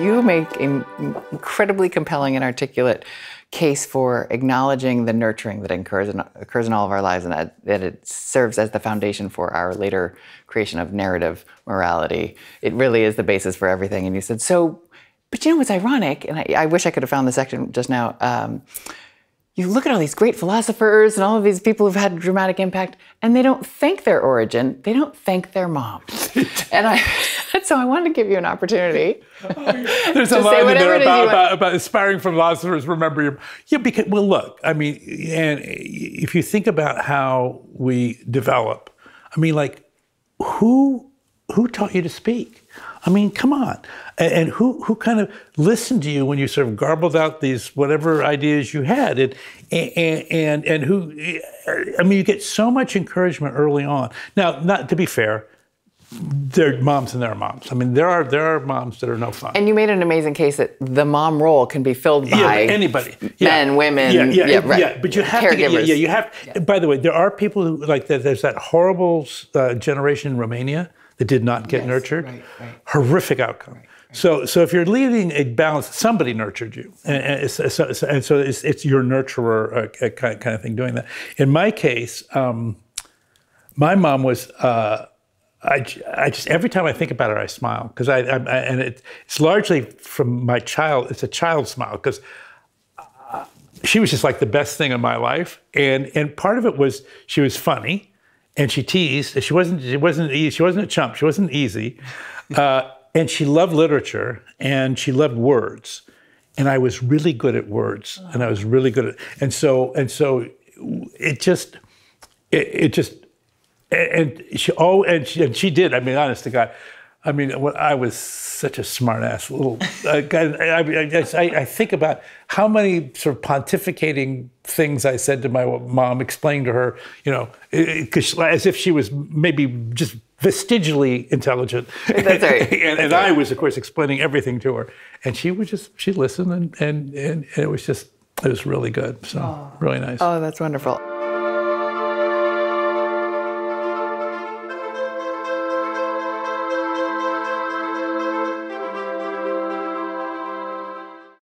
You make an incredibly compelling and articulate case for acknowledging the nurturing that occurs in, occurs in all of our lives and that, that it serves as the foundation for our later creation of narrative morality. It really is the basis for everything. And you said, so, but you know what's ironic, and I, I wish I could have found the section just now. Um, you look at all these great philosophers and all of these people who've had dramatic impact, and they don't thank their origin. They don't thank their mom. and I. so I wanted to give you an opportunity. there's a lot in about, about, about, aspiring from Lazarus, remember your. Yeah, because, well, look, I mean, and if you think about how we develop, I mean, like, who who taught you to speak? I mean, come on. And, and who, who kind of listened to you when you sort of garbled out these whatever ideas you had? And, and, and, and who, I mean, you get so much encouragement early on. Now, not to be fair, they are moms and they are moms. I mean, there are there are moms that are no fun. And you made an amazing case that the mom role can be filled by yeah, anybody, yeah. men, women, yeah, yeah, yeah, right. yeah. But you have to, get, yeah, you have. By the way, there are people who like that. There's that horrible uh, generation in Romania that did not get yes, nurtured, right, right. horrific outcome. Right. So, so if you're leading a balance, somebody nurtured you, and, and, so, so, and so, it's, it's your nurturer uh, kind, kind, of thing doing that. In my case, um, my mom was uh, I, I just every time I think about it, I smile because I, I, I, and it, it's largely from my child. It's a child smile because uh, she was just like the best thing in my life, and and part of it was she was funny, and she teased. She wasn't she wasn't easy. She wasn't a chump. She wasn't easy, uh, and she loved literature and she loved words, and I was really good at words, and I was really good at and so and so it just it, it just and, and she oh and she, and she did. I mean, honest to God. I mean, I was such a smartass little uh, guy. I, I, I, think about how many sort of pontificating things I said to my mom, explaining to her, you know, as if she was maybe just vestigially intelligent. That's right. and, and I was, of course, explaining everything to her, and she was just she listened, and and and, it was just it was really good. So Aww. really nice. Oh, that's wonderful.